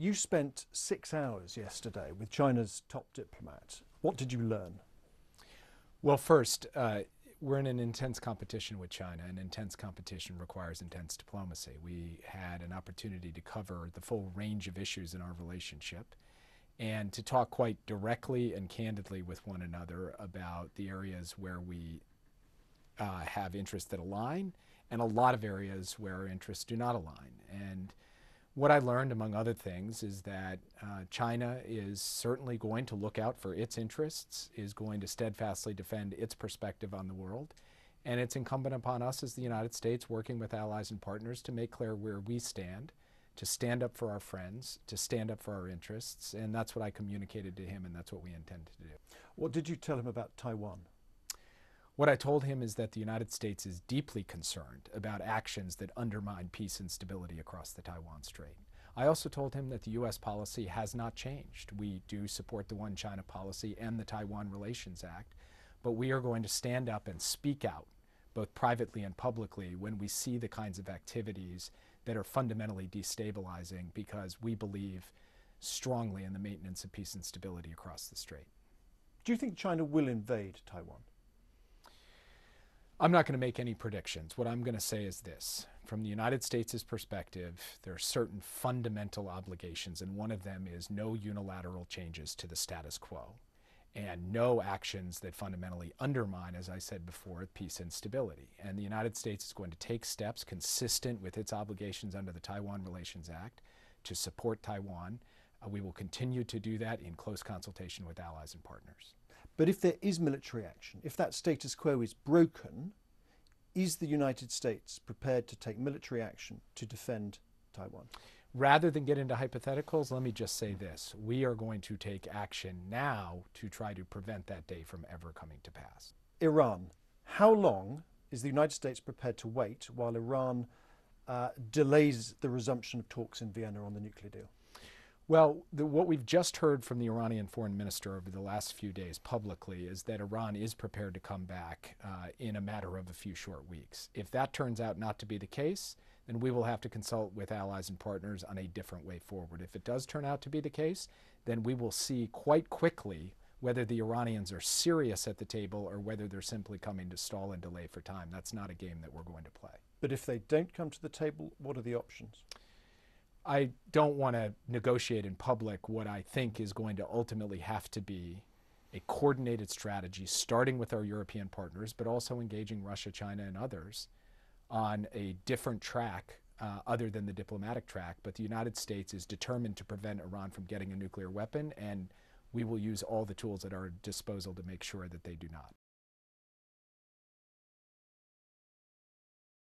You spent six hours yesterday with China's top diplomat. What did you learn? Well, first, uh, we're in an intense competition with China, and intense competition requires intense diplomacy. We had an opportunity to cover the full range of issues in our relationship and to talk quite directly and candidly with one another about the areas where we uh, have interests that align and a lot of areas where our interests do not align. And what I learned, among other things, is that uh, China is certainly going to look out for its interests, is going to steadfastly defend its perspective on the world. And it's incumbent upon us as the United States, working with allies and partners, to make clear where we stand, to stand up for our friends, to stand up for our interests. And that's what I communicated to him, and that's what we intend to do. What did you tell him about Taiwan? What I told him is that the United States is deeply concerned about actions that undermine peace and stability across the Taiwan Strait. I also told him that the U.S. policy has not changed. We do support the One China policy and the Taiwan Relations Act, but we are going to stand up and speak out, both privately and publicly, when we see the kinds of activities that are fundamentally destabilizing because we believe strongly in the maintenance of peace and stability across the strait. Do you think China will invade Taiwan? I'm not going to make any predictions. What I'm going to say is this from the United States' perspective, there are certain fundamental obligations, and one of them is no unilateral changes to the status quo and no actions that fundamentally undermine, as I said before, peace and stability. And the United States is going to take steps consistent with its obligations under the Taiwan Relations Act to support Taiwan. Uh, we will continue to do that in close consultation with allies and partners. But if there is military action, if that status quo is broken, is the United States prepared to take military action to defend Taiwan? Rather than get into hypotheticals, let me just say this. We are going to take action now to try to prevent that day from ever coming to pass. Iran. How long is the United States prepared to wait while Iran uh, delays the resumption of talks in Vienna on the nuclear deal? Well, the, what we've just heard from the Iranian foreign minister over the last few days publicly is that Iran is prepared to come back uh, in a matter of a few short weeks. If that turns out not to be the case, then we will have to consult with allies and partners on a different way forward. If it does turn out to be the case, then we will see quite quickly whether the Iranians are serious at the table or whether they're simply coming to stall and delay for time. That's not a game that we're going to play. But if they don't come to the table, what are the options? I don't want to negotiate in public what I think is going to ultimately have to be a coordinated strategy, starting with our European partners, but also engaging Russia, China, and others on a different track uh, other than the diplomatic track. But the United States is determined to prevent Iran from getting a nuclear weapon, and we will use all the tools at our disposal to make sure that they do not.